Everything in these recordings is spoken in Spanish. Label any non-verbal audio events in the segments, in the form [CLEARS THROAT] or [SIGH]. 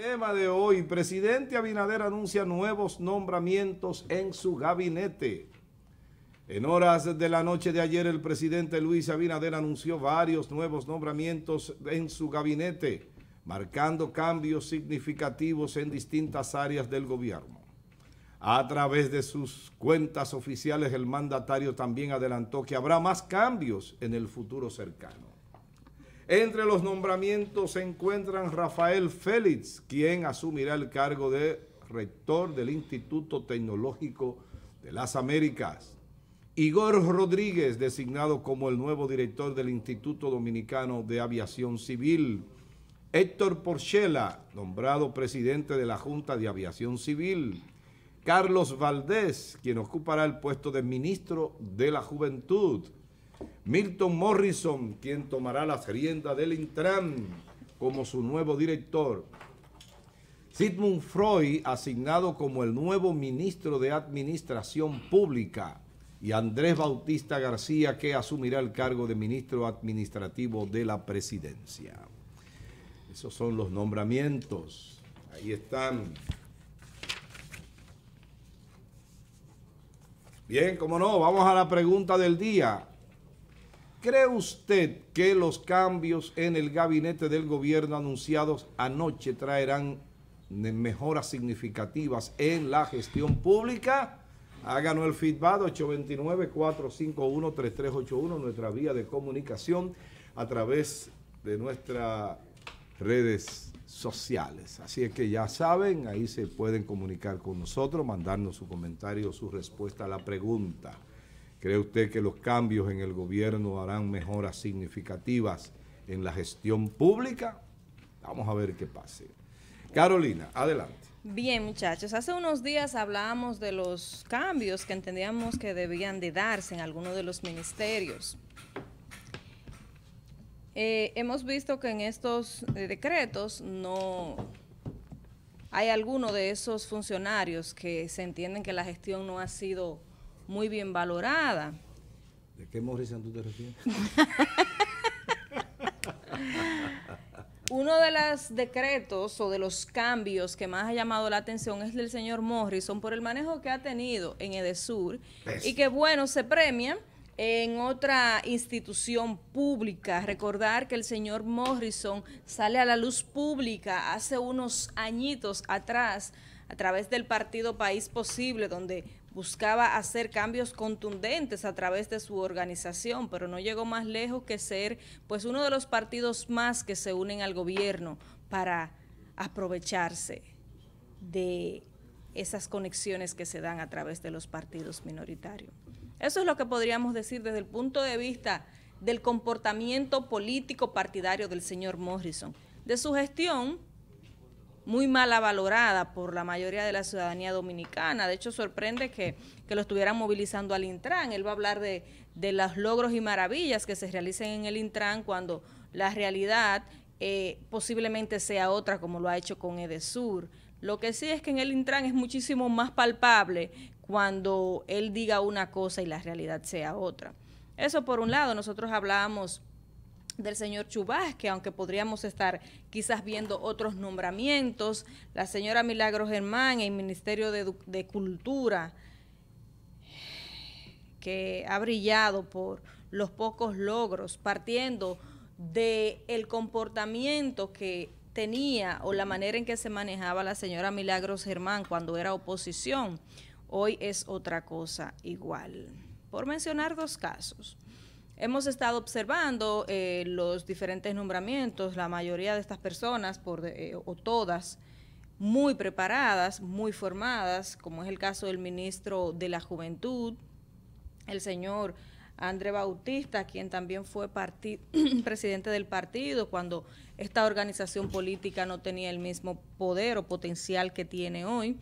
Tema de hoy, presidente Abinader anuncia nuevos nombramientos en su gabinete. En horas de la noche de ayer, el presidente Luis Abinader anunció varios nuevos nombramientos en su gabinete, marcando cambios significativos en distintas áreas del gobierno. A través de sus cuentas oficiales, el mandatario también adelantó que habrá más cambios en el futuro cercano. Entre los nombramientos se encuentran Rafael Félix, quien asumirá el cargo de rector del Instituto Tecnológico de las Américas. Igor Rodríguez, designado como el nuevo director del Instituto Dominicano de Aviación Civil. Héctor Porchela, nombrado presidente de la Junta de Aviación Civil. Carlos Valdés, quien ocupará el puesto de ministro de la Juventud. Milton Morrison, quien tomará las riendas del Intran como su nuevo director. Sigmund Freud, asignado como el nuevo ministro de Administración Pública. Y Andrés Bautista García, que asumirá el cargo de ministro administrativo de la presidencia. Esos son los nombramientos. Ahí están. Bien, como no, vamos a la pregunta del día. ¿Cree usted que los cambios en el gabinete del gobierno anunciados anoche traerán mejoras significativas en la gestión pública? Háganos el feedback 829-451-3381, nuestra vía de comunicación a través de nuestras redes sociales. Así es que ya saben, ahí se pueden comunicar con nosotros, mandarnos su comentario, su respuesta a la pregunta. ¿Cree usted que los cambios en el gobierno harán mejoras significativas en la gestión pública? Vamos a ver qué pase. Carolina, adelante. Bien, muchachos, hace unos días hablábamos de los cambios que entendíamos que debían de darse en algunos de los ministerios. Eh, hemos visto que en estos eh, decretos no hay alguno de esos funcionarios que se entienden que la gestión no ha sido muy bien valorada. ¿De qué Morrison tú te refieres? Uno de los decretos o de los cambios que más ha llamado la atención es del señor Morrison por el manejo que ha tenido en Edesur y que bueno, se premia en otra institución pública. Recordar que el señor Morrison sale a la luz pública hace unos añitos atrás a través del partido País Posible, donde buscaba hacer cambios contundentes a través de su organización, pero no llegó más lejos que ser pues uno de los partidos más que se unen al gobierno para aprovecharse de esas conexiones que se dan a través de los partidos minoritarios. Eso es lo que podríamos decir desde el punto de vista del comportamiento político partidario del señor Morrison, de su gestión muy mal avalorada por la mayoría de la ciudadanía dominicana. De hecho, sorprende que, lo estuvieran movilizando al Intran. Él va a hablar de, los logros y maravillas que se realicen en el Intran cuando la realidad eh, posiblemente sea otra como lo ha hecho con Edesur. Lo que sí es que en el Intran es muchísimo más palpable cuando él diga una cosa y la realidad sea otra. Eso por un lado, nosotros hablábamos del señor Chubas, que aunque podríamos estar quizás viendo otros nombramientos, la señora Milagro Germán, el Ministerio de, Cultura, que ha brillado por los pocos logros, partiendo del el comportamiento que tenía o la manera en que se manejaba la señora Milagros Germán cuando era oposición, hoy es otra cosa igual. Por mencionar dos casos. Hemos estado observando eh, los diferentes nombramientos, la mayoría de estas personas, eh, o todas, muy preparadas, muy formadas, como es el caso del ministro de la Juventud, el señor André Bautista, quien también fue [CLEARS THROAT] presidente del partido cuando esta organización política no tenía el mismo poder o potencial que tiene hoy,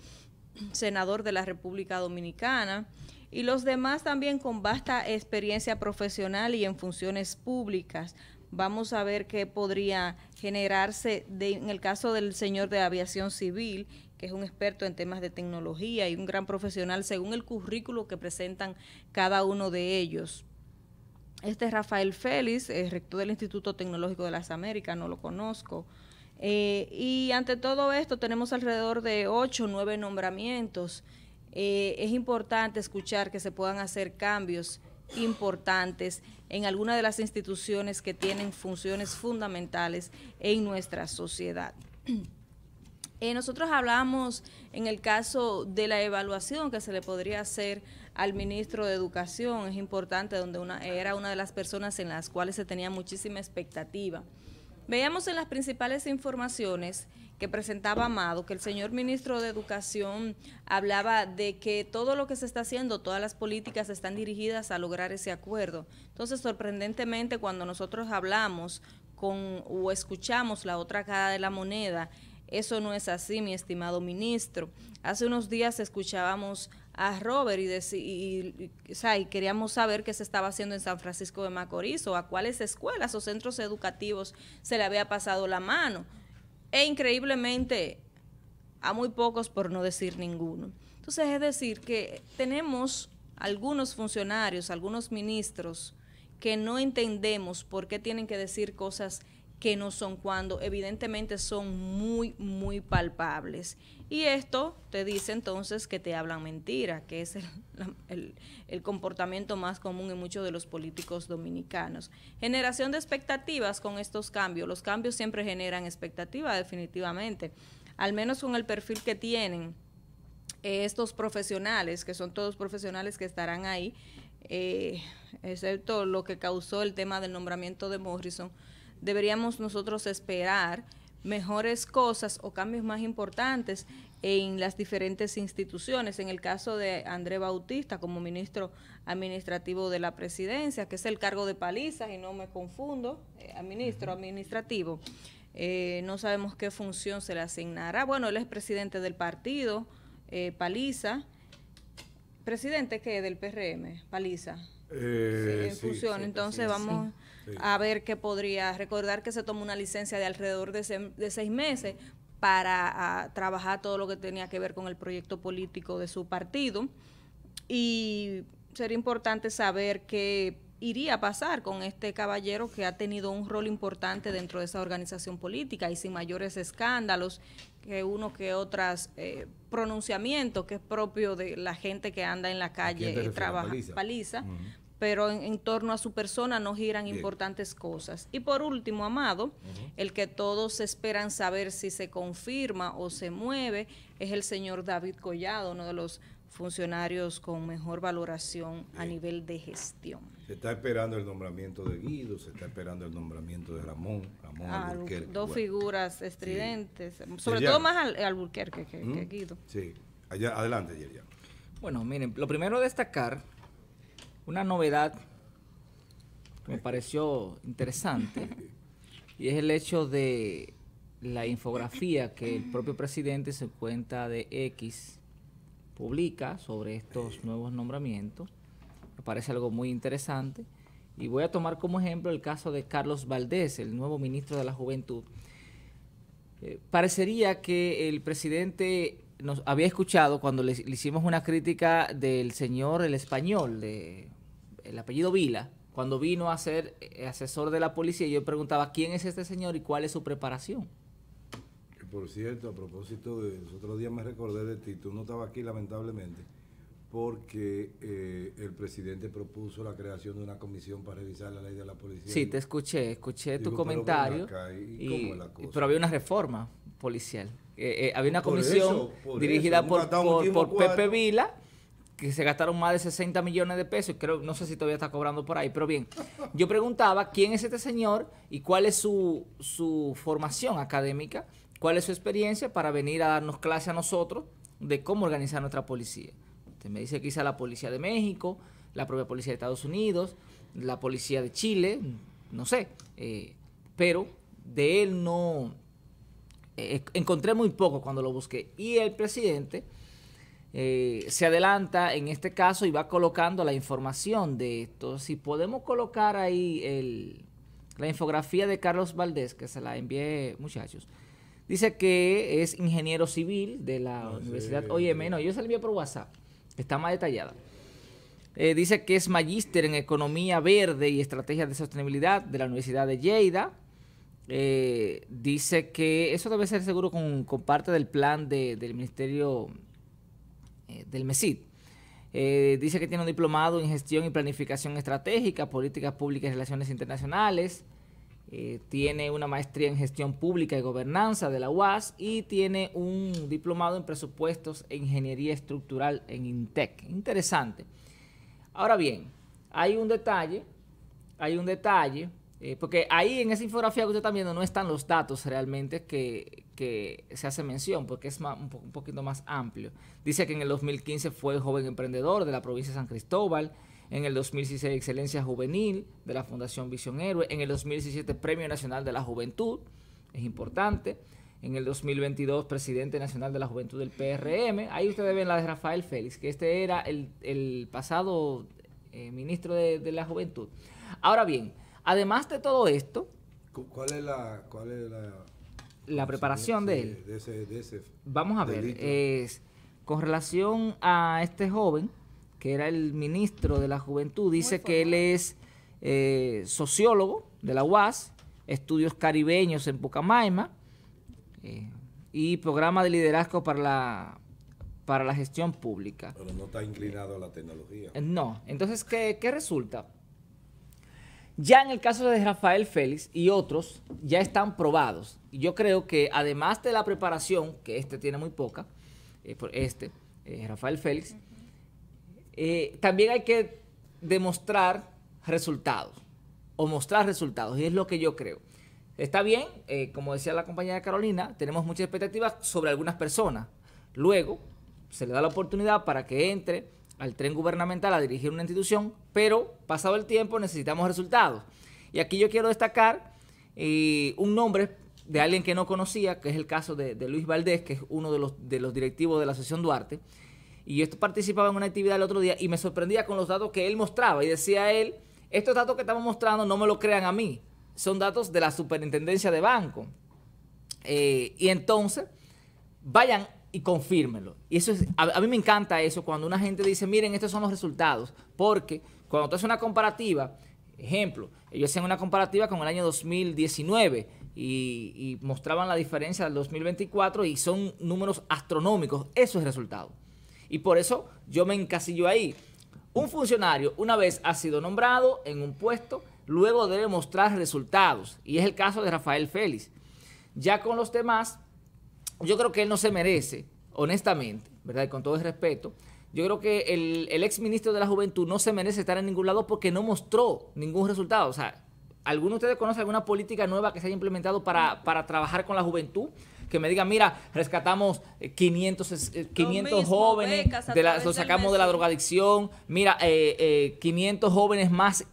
senador de la República Dominicana y los demás también con vasta experiencia profesional y en funciones públicas. Vamos a ver qué podría generarse en el caso del señor de aviación civil, que es un experto en temas de tecnología y un gran profesional según el currículo que presentan cada uno de ellos. Este es Rafael Félix, rector del Instituto Tecnológico de las Américas, no lo conozco. Eh, y ante todo esto tenemos alrededor de ocho, nueve nombramientos eh, es importante escuchar que se puedan hacer cambios importantes en alguna de las instituciones que tienen funciones fundamentales en nuestra sociedad. [CLEARS THROAT] Eh, nosotros hablamos en el caso de la evaluación que se le podría hacer al ministro de Educación, es importante, donde era una de las personas en las cuales se tenía muchísima expectativa. Veíamos en las principales informaciones que presentaba Amado que el señor ministro de Educación hablaba de que todo lo que se está haciendo, todas las políticas están dirigidas a lograr ese acuerdo. Entonces, sorprendentemente, cuando nosotros hablamos con o escuchamos la otra cara de la moneda, eso no es así, mi estimado ministro. Hace unos días escuchábamos a Robert y, queríamos saber qué se estaba haciendo en San Francisco de Macorís o a cuáles escuelas o centros educativos se le había pasado la mano. E increíblemente a muy pocos por no decir ninguno. Entonces es decir que tenemos algunos funcionarios, algunos ministros que no entendemos por qué tienen que decir cosas que no son cuando, evidentemente son muy, muy palpables. Y esto te dice entonces que te hablan mentira, que es [LAUGHS] el, comportamiento más común en muchos de los políticos dominicanos. Generación de expectativas con estos cambios. Los cambios siempre generan expectativa, definitivamente, al menos con el perfil que tienen eh, estos profesionales, que son todos profesionales que estarán ahí, eh, excepto lo que causó el tema del nombramiento de Morrison deberíamos nosotros esperar mejores cosas o cambios más importantes en las diferentes instituciones. En el caso de André Bautista como ministro administrativo de la presidencia, que es el cargo de paliza, y no me confundo, eh, ministro administrativo, eh, no sabemos qué función se le asignará. Bueno, él es presidente del partido, eh, paliza. ¿Presidente qué? Del PRM, paliza. Sí, en función, entonces vamos a ver qué podría. Recordar que se tomó una licencia de alrededor de, seis meses para trabajar todo lo que tenía que ver con el proyecto político de su partido. Y sería importante saber qué iría a pasar con este caballero que ha tenido un rol importante dentro de esa organización política y sin mayores escándalos que uno que otras eh, pronunciamientos que es propio de la gente que anda en la calle y trabaja paliza, pero en, torno a su persona no giran importantes cosas. Y por último, Amado, el que todos esperan saber si se confirma o se mueve es el señor David Collado, uno de los funcionarios con mejor valoración a nivel de gestión. Se está esperando el nombramiento de Guido, se está esperando el nombramiento de Ramón, Ramón ah, Dos figuras estridentes, sobre todo más al, que, Guido. Sí, allá adelante, Yerian. Bueno, miren, lo primero destacar una novedad que me pareció interesante y es el hecho de la infografía que el propio presidente se cuenta de X publica sobre estos nuevos nombramientos. Me parece algo muy interesante. Y voy a tomar como ejemplo el caso de Carlos Valdés, el nuevo ministro de la Juventud. Eh, parecería que el presidente nos había escuchado cuando le, le, hicimos una crítica del señor el español, de el apellido Vila, cuando vino a ser eh, asesor de la policía, yo preguntaba quién es este señor y cuál es su preparación. Por cierto, a propósito de los otros días me recordé de ti, tú no estabas aquí lamentablemente, porque eh, el presidente propuso la creación de una comisión para revisar la ley de la policía. Sí, te escuché, escuché tu comentario. Pero, había una reforma policial. Eh, había una comisión dirigida por, por Pepe Vila que se gastaron más de 60 millones de pesos. Creo, no sé si todavía está cobrando por ahí, pero bien. Yo preguntaba quién es este señor y cuál es su, formación académica, cuál es su experiencia para venir a darnos clase a nosotros de cómo organizar nuestra policía. me dice que la policía de México, la propia policía de Estados Unidos, la policía de Chile, no sé. Eh, pero de él no... Eh, encontré muy poco cuando lo busqué. Y el presidente eh, se adelanta en este caso y va colocando la información de esto. Si podemos colocar ahí la infografía de Carlos Valdés, que se la envié, muchachos. Dice que es ingeniero civil de la ah, Universidad Oye, yo se la envié por WhatsApp, está más detallada. Eh, dice que es magíster en Economía Verde y Estrategias de Sostenibilidad de la Universidad de Lleida. Eh, dice que eso debe ser seguro con, parte del plan del Ministerio eh, del MESID. Eh, dice que tiene un diplomado en gestión y planificación estratégica, políticas públicas y relaciones internacionales. Eh, tiene una maestría en gestión pública y gobernanza de la UAS y tiene un diplomado en presupuestos e ingeniería estructural en INTEC. Interesante. Ahora bien, hay un detalle, hay un detalle, porque ahí en esa infografía que usted está viendo no están los datos realmente que, que se hace mención porque es un, poquito más amplio. Dice que en el 2015 fue joven emprendedor de la provincia de San Cristóbal, en el 2016 Excelencia Juvenil de la Fundación Visión Héroe, en el 2017 Premio Nacional de la Juventud, es importante, en el 2022 Presidente Nacional de la Juventud del PRM, ahí ustedes ven la de Rafael Félix, que este era el, pasado eh, ministro de, de la Juventud. Ahora bien, además de todo esto... ¿Cuál es la... Cuál es la la preparación de él. Vamos a ver, es con relación a este joven, que era el ministro de la Juventud, dice que él es eh, sociólogo de la UAS, estudios caribeños en Pucamaima eh, y programa de liderazgo para la para la gestión pública. Pero no está inclinado a la tecnología. Eh, no. Entonces, ¿qué, qué resulta? Ya en el caso de Rafael Félix y otros, ya están probados. y Yo creo que además de la preparación, que este tiene muy poca, eh, por este, eh, Rafael Félix, eh, también hay que demostrar resultados o mostrar resultados, y es lo que yo creo. Está bien, como decía la compañera Carolina, tenemos muchas expectativas sobre algunas personas. Luego, se le da la oportunidad para que entre, al tren gubernamental a dirigir una institución, pero pasado el tiempo necesitamos resultados. Y aquí yo quiero destacar eh, un nombre de alguien que no conocía, que es el caso de, Luis Valdés, que es uno de los, directivos de la Asociación Duarte. Y yo participaba en una actividad el otro día y me sorprendía con los datos que él mostraba. Y decía él, estos datos que estamos mostrando no me lo crean a mí, son datos de la superintendencia de banco. Eh, y entonces, vayan y confírmelo. Y eso es, a, mí me encanta eso cuando una gente dice, miren, estos son los resultados, porque cuando tú haces una comparativa, ejemplo, ellos hacen una comparativa con el año 2019 y, y mostraban la diferencia del 2024 y son números astronómicos, eso es resultado. Y por eso yo me encasillo ahí. Un funcionario, una vez ha sido nombrado en un puesto, luego debe mostrar resultados. Y es el caso de Rafael Félix. Ya con los demás, yo creo que él no se merece, honestamente, ¿verdad? Y con todo el respeto, yo creo que el, exministro ex ministro de la Juventud no se merece estar en ningún lado porque no mostró ningún resultado. O sea, ¿alguno de ustedes conoce alguna política nueva que se haya implementado para, para trabajar con la juventud? que me digan, mira, rescatamos 500, eh, 500 eh, jóvenes, los sacamos de la drogadicción, mira, 500 eh, jóvenes más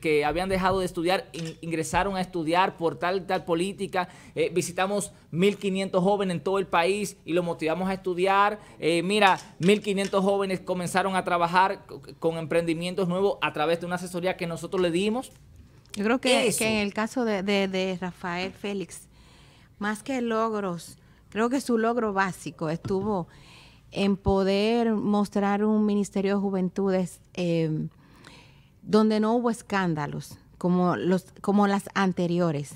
que habían dejado de estudiar ingresaron a estudiar por tal tal política, visitamos 1.500 jóvenes en todo el país y los motivamos a estudiar, mira, 1.500 jóvenes comenzaron a trabajar con emprendimientos nuevos a través de una asesoría que nosotros le dimos. Yo creo que, en el caso de Rafael Félix, más que logros, creo que su logro básico estuvo en poder mostrar un Ministerio de Juventudes eh, donde no hubo escándalos como, los, como las anteriores.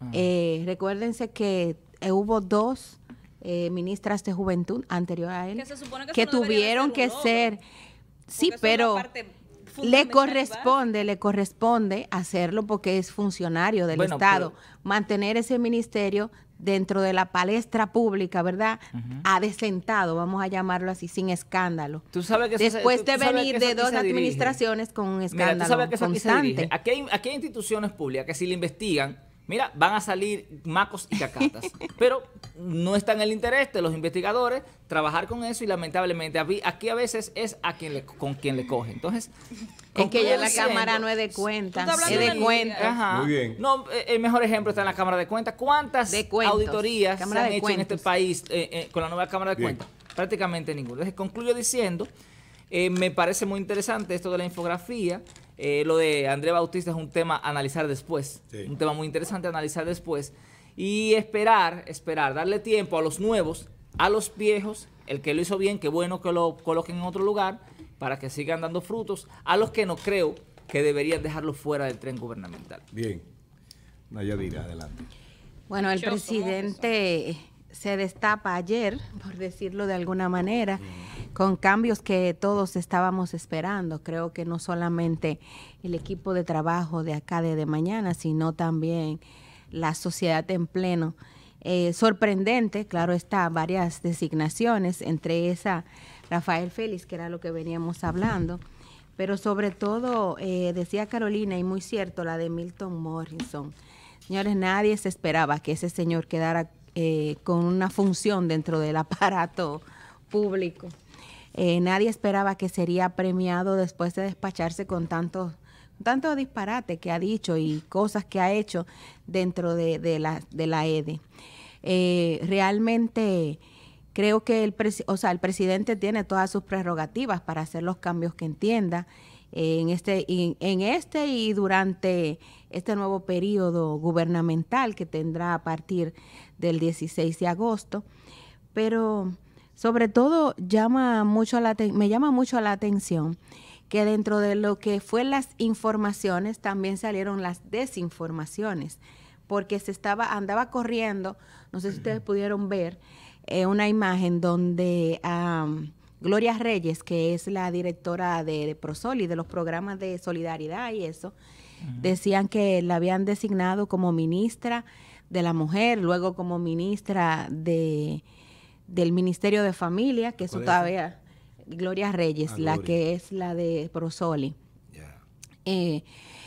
Ah. Eh, recuérdense que eh, hubo dos ministras de juventud anterior a él que, tuvieron que ser... Sí, pero le corresponde, le corresponde hacerlo porque es funcionario del Estado, mantener ese ministerio dentro de la palestra pública, ¿verdad? Adesentado, vamos a llamarlo así, sin escándalo. ¿Tú sabes que Después de venir de dos administraciones con un escándalo que constante. aquí, instituciones públicas que si le investigan, mira, van a salir macos y cacatas. [LAUGHS] Pero no está en el interés de los investigadores trabajar con eso y lamentablemente aquí a veces es a quien le, con quien le coge. Entonces, es que ya la cámara no es de cuentas. es de, de cuenta. Muy bien. No, eh, el mejor ejemplo está en la cámara de cuentas. ¿Cuántas auditorías se han hecho en este país eh, eh, con la nueva cámara de cuentas? Prácticamente ninguna. Entonces, concluyo diciendo, me parece muy interesante esto de la infografía. Eh, lo de André Bautista es un tema a analizar después, un tema muy interesante a analizar después. Y esperar, esperar, darle tiempo a los nuevos, a los viejos, el que lo hizo bien, qué bueno que lo coloquen en otro lugar para que sigan dando frutos, a los que no creo que deberían dejarlo fuera del tren gubernamental. Bien. Nayadira, adelante. Bueno, el presidente se destapa ayer, [LAUGHS] por decirlo de alguna manera, con cambios que todos estábamos esperando. Creo que no solamente el equipo de trabajo de acá de, de mañana, sino también la sociedad en pleno. Eh, sorprendente, claro está, varias designaciones, entre esa Rafael Félix, que era lo que veníamos hablando, pero sobre todo, eh, decía Carolina, y muy cierto, la de Milton Morrison. Señores, nadie se esperaba que ese señor quedara eh, con una función dentro del aparato público. Eh, nadie esperaba que sería premiado después de despacharse con tantos tanto disparate que ha dicho y cosas que ha hecho dentro de, la, EDE. E eh, realmente creo que el, sea, el presidente tiene todas sus prerrogativas para hacer los cambios que entienda en este, en, este y durante este nuevo periodo gubernamental que tendrá a partir del 16 de agosto. Pero sobre todo llama mucho la me llama mucho la atención que dentro de lo que fue las informaciones también salieron las desinformaciones, porque se estaba andaba corriendo, no sé si ustedes pudieron ver eh, una imagen donde Gloria Reyes, que es la directora de, Prosoli, de los programas de solidaridad y eso, decían que la habían designado como ministra de la mujer, luego como ministra de, del Ministerio de Familia, que eso todavía, Gloria Reyes, la que es la de Prosoli. Eh,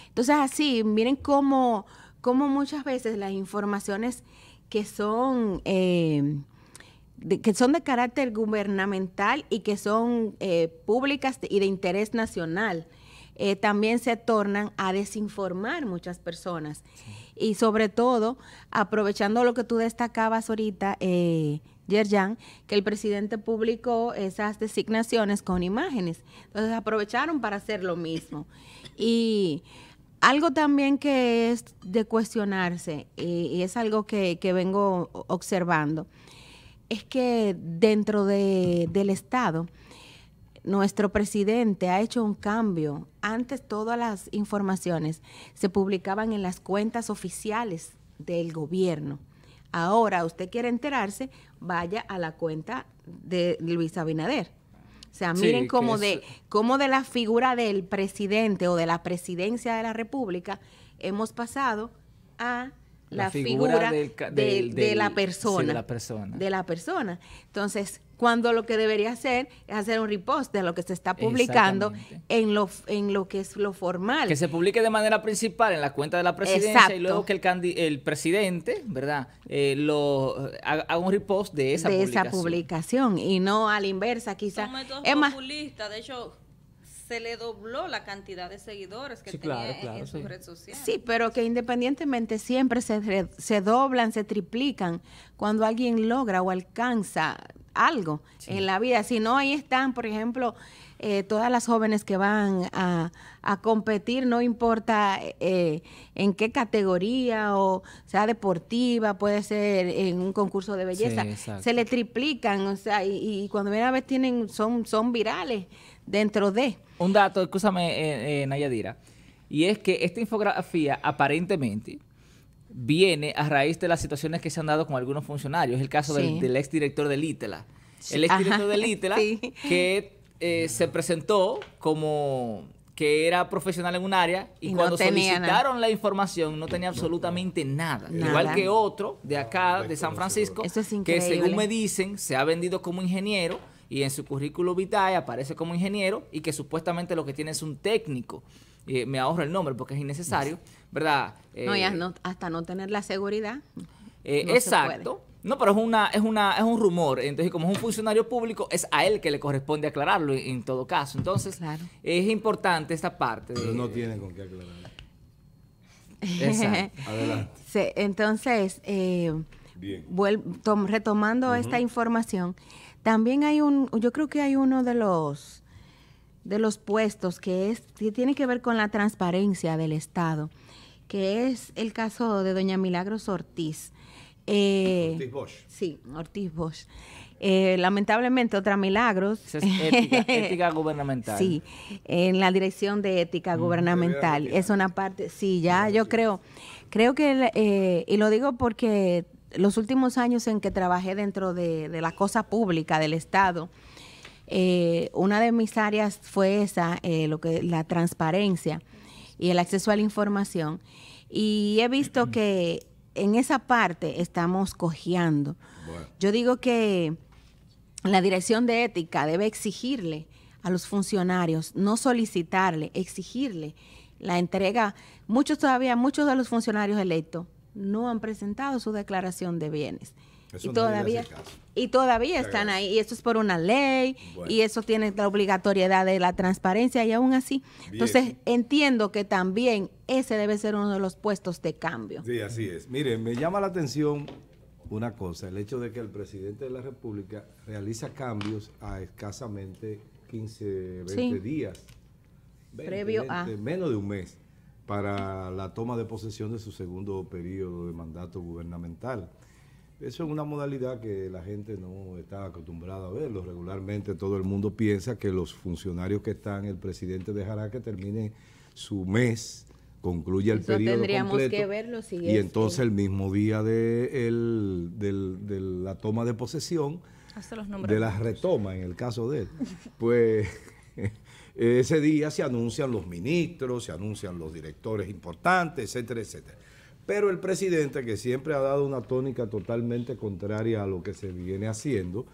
entonces así, miren cómo, muchas veces las informaciones que son... Eh, que son de carácter gubernamental y que son eh, públicas y de interés nacional, eh, también se tornan a desinformar muchas personas. Y sobre todo, aprovechando lo que tú destacabas ahorita, eh, Yerjan, que el presidente publicó esas designaciones con imágenes. Entonces aprovecharon para hacer lo mismo. Y algo también que es de cuestionarse, y, es algo que, que vengo observando, es que dentro del Estado, nuestro presidente ha hecho un cambio. Antes todas las informaciones se publicaban en las cuentas oficiales del gobierno. Ahora usted quiere enterarse, vaya a la cuenta de Luis Abinader. O sea, miren de, cómo de la figura del presidente o de la presidencia de la República hemos pasado a la, figura, de, la persona, de la persona. Entonces, cuando lo que debería hacer es hacer un repost de lo que se está publicando en lo, en lo que es lo formal. Que se publique de manera principal en la cuenta de la presidencia y luego que el, el presidente, ¿verdad?, eh, lo haga un repost de esa publicación. y no a la inversa, quizás. Es más, de hecho se le dobló la cantidad de seguidores que tenía en sus sí. sociales. Sí, pero que independientemente siempre se, doblan, se triplican cuando alguien logra o alcanza algo en la vida. Si no, ahí están, por ejemplo, eh, todas las jóvenes que van a, a competir, no importa eh, en qué categoría o sea deportiva, puede ser en un concurso de belleza, se le triplican, o sea, y, cuando ven a ver tienen, son, son virales dentro de. Un dato, escúchame, eh, eh, Nayadira, y es que esta infografía aparentemente viene a raíz de las situaciones que se han dado con algunos funcionarios. Es el caso del, exdirector del ITELA. El exdirector del ITELA que eh, se presentó como que era profesional en un área y, cuando solicitaron la información no tenía absolutamente nada. Igual que otro de acá, de San Francisco, que según me dicen se ha vendido como ingeniero y en su currículo vitae aparece como ingeniero y que supuestamente lo que tiene es un técnico. Eh, me ahorro el nombre porque es innecesario, ¿verdad? no, y eh, hasta no tener la seguridad. Eh, exacto. No, pero es una, es una, es un rumor. Entonces, como es un funcionario público, es a él que le corresponde aclararlo en, todo caso. Entonces, es importante esta parte. Pero no tiene con qué aclararlo. Exacto. [LAUGHS] Adelante. entonces, retomando esta información, también hay un, yo creo que hay uno de los de los puestos que es que tiene que ver con la transparencia del Estado, que es el caso de doña Milagros Ortiz. Eh, Ortiz Bosch. Sí, Ortiz Bosch. Eh, lamentablemente, otra Milagros. [LAUGHS] ética, gubernamental. Sí, en la dirección de ética mm, gubernamental. Es una parte, sí, ya yo creo, creo que, eh, y lo digo porque los últimos años en que trabajé dentro de, la cosa pública del Estado, eh, una de mis áreas fue esa, eh, lo que la transparencia y el acceso a la información. Y he visto que en esa parte estamos cojeando. Yo digo que la dirección de ética debe exigirle a los funcionarios, no solicitarle, exigirle la entrega. Muchos todavía, muchos de los funcionarios electos no han presentado su declaración de bienes. y, todavía, y todavía están ahí. Y eso es por una ley. Y eso tiene la obligatoriedad de la transparencia y aún así. Entonces entiendo que también ese debe ser uno de los puestos de cambio. Sí, así es. miren me llama la atención una cosa, el hecho de que el presidente de la República realiza cambios a escasamente 15, 20 días. Previo a... Menos de un mes para la toma de posesión de su segundo periodo de mandato gubernamental. Eso es una modalidad que la gente no está acostumbrada a verlo. Regularmente todo el mundo piensa que los funcionarios que están, el presidente dejará que termine su mes, concluya el periodo tendríamos completo, que y entonces el mismo día de, de la toma de posesión, de la retoma en el caso de él, pues [LAUGHS] ese día se anuncian los ministros, se anuncian los directores importantes, etcétera, etcétera. Pero el presidente, que siempre ha dado una tónica totalmente contraria a lo que se viene haciendo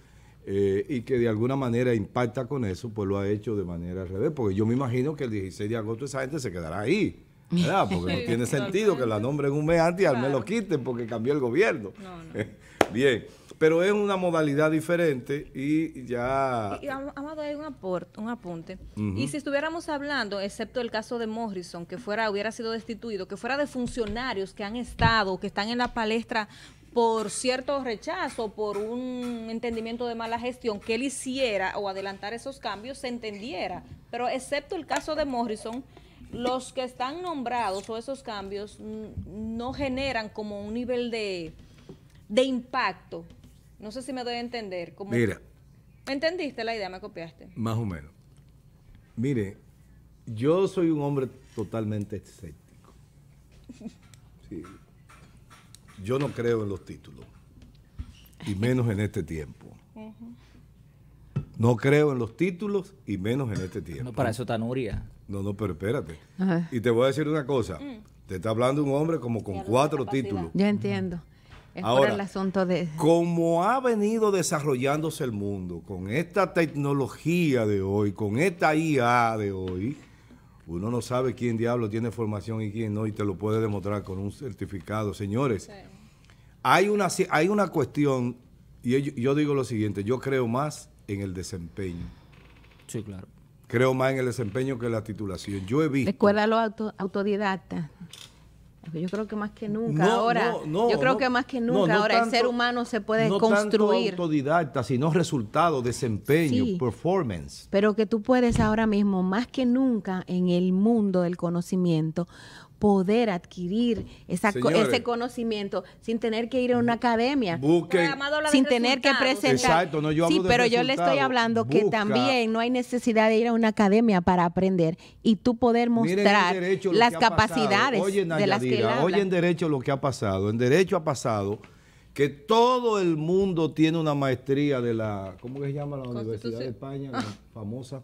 eh, y que de alguna manera impacta con eso, pues lo ha hecho de manera al revés, porque yo me imagino que el 16 de agosto esa gente se quedará ahí. ¿verdad? Porque no [LAUGHS] tiene sentido que la nombren un mes antes y al menos lo quiten porque cambió el gobierno. [LAUGHS] Bien, pero es una modalidad diferente y ya... Y, Amado, hay un, aporte, un apunte. Y si estuviéramos hablando, excepto el caso de Morrison, que fuera hubiera sido destituido, que fuera de funcionarios que han estado, que están en la palestra por cierto rechazo, por un entendimiento de mala gestión, que él hiciera o adelantara esos cambios, se entendiera. Pero excepto el caso de Morrison, los que están nombrados o esos cambios no generan como un nivel de, de impacto no sé si me doy a entender. Como, Mira. ¿Entendiste la idea? ¿Me copiaste? Más o menos. Mire, yo soy un hombre totalmente escéptico. [LAUGHS] Sí. Yo no creo en los títulos, y menos en este tiempo. No creo en los títulos y menos en este tiempo. No, para eso está Nuria. No, no, pero espérate. Y te voy a decir una cosa. Mm. Te está hablando un hombre como con cuatro títulos. Ya entiendo. Ahora, el asunto de... como ha venido desarrollándose el mundo con esta tecnología de hoy, con esta IA de hoy, uno no sabe quién diablo tiene formación y quién no, y te lo puede demostrar con un certificado. Señores, hay, una, hay una cuestión, y yo, digo lo siguiente, yo creo más en el desempeño. Sí, claro creo más en el desempeño que en la titulación. Yo he visto. Recuerda lo auto, yo creo que más que nunca ahora, yo creo que más que nunca ahora el ser humano se puede construir. no construir. Tanto autodidacta, sino resultado, desempeño, performance. Pero que tú puedes ahora mismo, más que nunca en el mundo del conocimiento, poder adquirir esa, ese conocimiento sin tener que ir a una academia, sin tener que presentar. sí, pero yo le estoy hablando que también no hay necesidad de ir a una academia para aprender y tú poder mostrar las capacidades de las que él Oye, en derecho lo que ha pasado. En derecho ha pasado que todo el mundo tiene una maestría de la, ¿cómo se llama la Universidad de España, la famosa?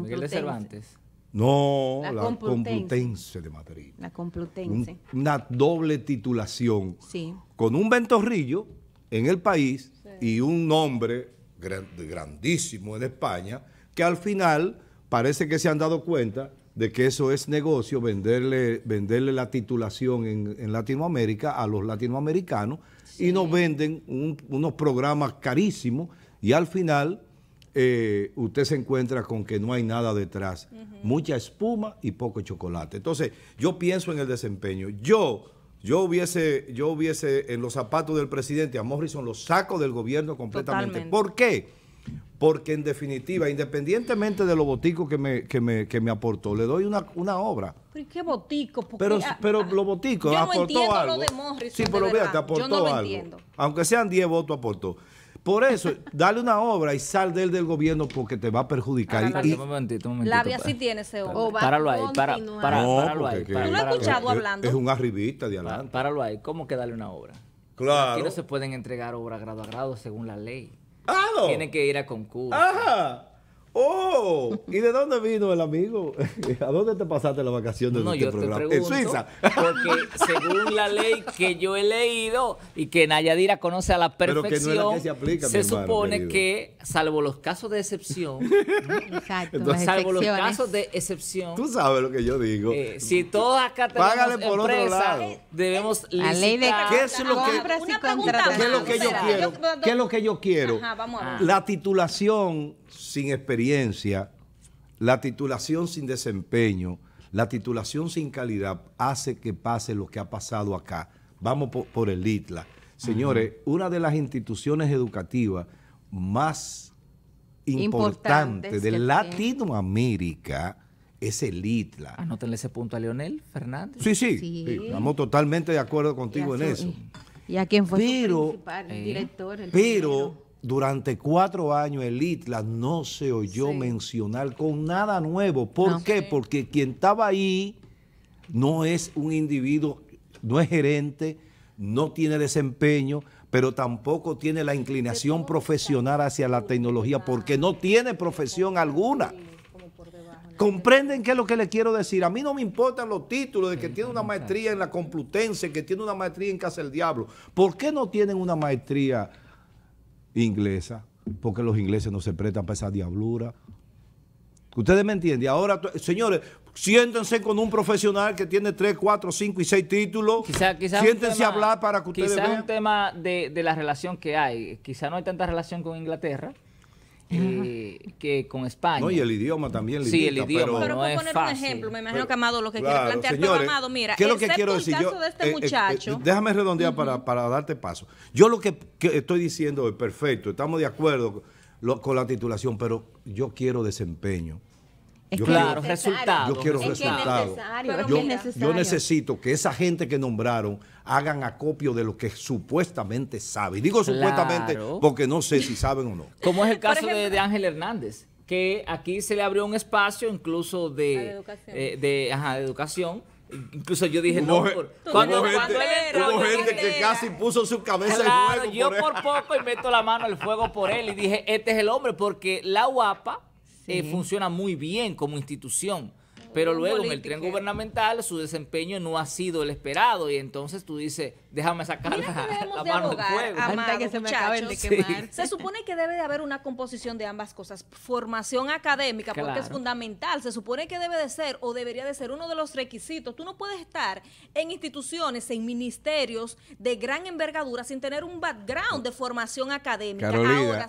Miguel de Cervantes. No, la, Complutense. de Madrid. La Complutense. una doble titulación. Sí. Con un ventorrillo en el país y un nombre grandísimo en España que al final parece que se han dado cuenta de que eso es negocio, venderle, venderle la titulación en, Latinoamérica a los latinoamericanos y nos venden unos programas carísimos y al final eh, usted se encuentra con que no hay nada detrás. Mucha espuma y poco chocolate. Entonces, yo pienso en el desempeño. Yo, yo hubiese, yo hubiese en los zapatos del presidente a Morrison lo saco del gobierno completamente. ¿Por qué? Porque en definitiva, independientemente de los boticos que me, que me, que me aportó, le doy una, obra. ¿Pero qué ah, botico? Pero, pero los boticos, no aportó algo. Lo de sí, pero vea, aportó algo. Aunque sean 10 votos, aportó. Por eso, dale una obra y sal de él del gobierno porque te va a perjudicar. Ah, y, un momentito, un momentito, Labia sí tiene ese obra. Páralo ahí, no, páralo ahí. ¿Tú lo has escuchado hablando? Es un arribista de adelante. Páralo ahí. ¿Cómo que dale una obra? Claro. Aquí no se pueden entregar obras grado a grado según la ley. Tiene Tienen que ir a concurso. Ajá. ¡Oh! ¿Y de dónde vino el amigo? [LAUGHS] ¿A dónde te pasaste la vacación de no, este programa? en Suiza. Porque según la ley que yo he leído y que Nayadira conoce a la perfección, se, supone que, salvo los casos de excepción, Exacto, salvo los casos de excepción. Tú sabes lo que yo digo. Eh, si todas acá tenemos Págale por otro lado. debemos la ley de ¿Qué es lo que, ¿qué es lo que yo quiero? ¿Qué es lo que yo quiero? La titulación sin experiencia, la titulación sin desempeño, la titulación sin calidad hace que pase lo que ha pasado acá. Vamos por, el ITLA. Señores, una de las instituciones educativas más importantes de Latinoamérica es el ITLA. Anótenle ese punto a Leonel Fernández. Sí, sí, estamos totalmente de acuerdo contigo en eso. ¿Y a quién fue pero, principal, eh, el director? pero durante cuatro años el ITLA no se oyó mencionar con nada nuevo. ¿Por qué? Porque quien estaba ahí no es un individuo, no es gerente, no tiene desempeño, pero tampoco tiene la inclinación profesional hacia la tecnología porque no tiene profesión alguna. ¿Comprenden qué es lo que le quiero decir? A mí no me importan los títulos de que tiene una maestría en la Complutense, que tiene una maestría en Casa del Diablo. ¿Por qué no tienen una maestría inglesa, porque los ingleses no se prestan para esa diablura. Ustedes me entienden. Ahora, señores, siéntense con un profesional que tiene 3, 4, 5 y 6 títulos. siéntense a hablar para que ustedes vean. Quizás un tema de, de, la relación que hay. Quizá no hay tanta relación con Inglaterra eh, que con España. No, y el idioma también limita, Sí, el idioma, pero, voy a poner un ejemplo, me imagino que Amado lo que quiere plantear, pero Amado, mira, ¿qué es lo que quiero decir? de este eh, eh, muchacho, eh, déjame redondear para, para, darte paso. Yo lo que, que estoy diciendo es perfecto, estamos de acuerdo con la titulación, pero yo quiero desempeño yo claro, quiero, resultado. Yo quiero resultados. Yo, necesito que esa gente que nombraron hagan acopio de lo que supuestamente sabe. digo supuestamente porque no sé si saben o no. Como es el caso de, Ángel Hernández, que aquí se le abrió un espacio incluso de, educación. Eh, ajá, de educación Incluso yo dije, no, cuando, cuando gente que casi puso su cabeza en juego. Yo por, por poco y meto la mano al fuego por él y dije, este es el hombre, porque la guapa eh, funciona muy bien como institución. Pero luego en el tren gubernamental su desempeño no ha sido el esperado y entonces tú dices, déjame sacar la, mano del se, supone que debe de haber una composición de ambas cosas, formación académica, porque es fundamental, se supone que debe de ser o debería de ser uno de los requisitos. Tú no puedes estar en instituciones, en ministerios de gran envergadura sin tener un background de formación académica.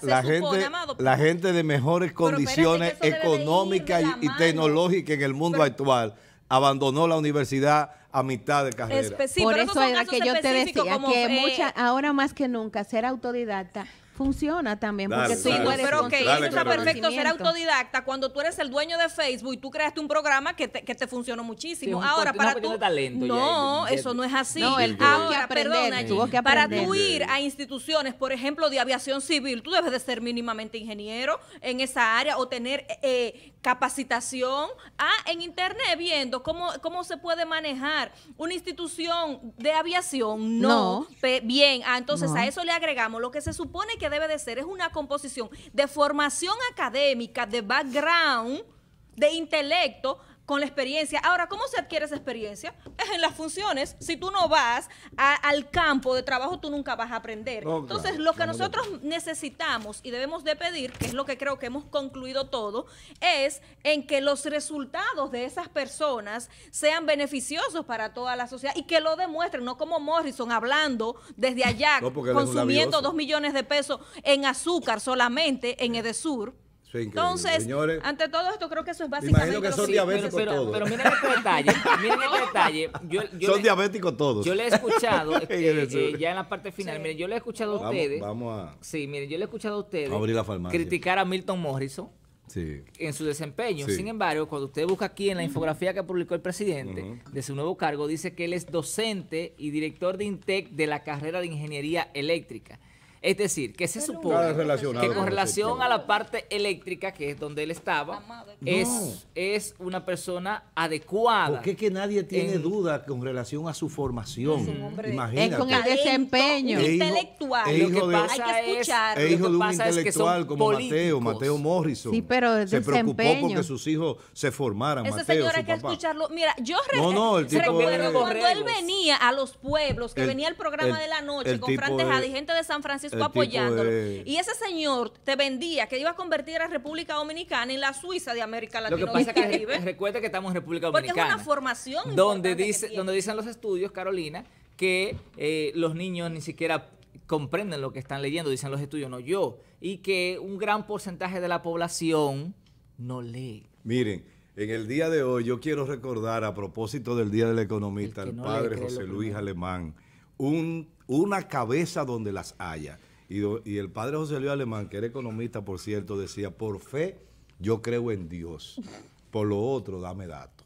la, gente, la gente de mejores condiciones económicas y, tecnológicas en el mundo actual abandonó la universidad a mitad de carrera. Por eso que yo te decía que eh, ahora más que nunca ser autodidacta funciona también porque pero eso está perfecto ser autodidacta cuando tú eres el dueño de Facebook y tú creaste un programa que te, funcionó muchísimo ahora para tú no eso no es así el ahora aprender, para tú ir a instituciones por ejemplo de aviación civil tú debes de ser mínimamente ingeniero en esa área o tener eh, capacitación ah en internet viendo cómo, se puede manejar una institución de aviación. No. bien, ah, entonces a eso le agregamos lo que se supone que debe de ser es una composición de formación académica, de background, de intelecto con la experiencia. Ahora, ¿cómo se adquiere esa experiencia? Es en las funciones. Si tú no vas al campo de trabajo, tú nunca vas a aprender. Oh, Entonces, lo que nosotros necesitamos y debemos de pedir, que es lo que creo que hemos concluido todo, es en que los resultados de esas personas sean beneficiosos para toda la sociedad y que lo demuestren, no como Morrison hablando desde allá, [LAUGHS] consumiendo dos millones de pesos en azúcar solamente en Edesur. Entonces, ante todo esto creo que eso es básicamente imagino que son diabéticos pero, todos. Pero, miren este detalle, miren detalle. son diabéticos todos. Yo le he escuchado, [LAUGHS] eh, eh, ya en la parte final, miren, yo le he escuchado a ustedes. Vamos, a... Sí, miren, yo le he escuchado a ustedes. abrir la farmacia. Criticar a Milton Morrison. Sí. en su desempeño. Sin embargo, cuando usted busca aquí en la infografía que publicó el presidente de su nuevo cargo, dice que él es docente y director de INTEC de la carrera de Ingeniería Eléctrica. Es decir, que se supone que con relación a la parte eléctrica, que es donde él estaba, es, es una persona adecuada. Porque es que nadie tiene duda con relación a su formación. Es, Imagínate. es con el desempeño e intelectual. E hijo, lo que hay que escuchar. Es, e hijo de un intelectual como Mateo, Mateo Morrison. Sí, pero se preocupó preocupó porque sus hijos se formaran. Esa Mateo, señora hay que escucharlo. Mira, yo no, no, recuerdo cuando él venía a los pueblos, que venía el programa de la noche con Fran Tejada y gente de San Francisco apoyándolo. Y ese señor te vendía que iba a convertir a República Dominicana en la Suiza de América Latina. que recuerda que estamos en República Dominicana. Porque es una formación donde dice, Donde dicen los estudios, Carolina, que eh, los niños ni siquiera comprenden lo que están leyendo, dicen los estudios, no yo, y que un gran porcentaje de la población no lee. Miren, en el día de hoy yo quiero recordar a propósito del Día del Economista, el, el padre José Luis Alemán, un una cabeza donde las haya. Y, el padre José Luis Alemán, que era economista, por cierto, decía, por fe yo creo en Dios, por lo otro dame datos.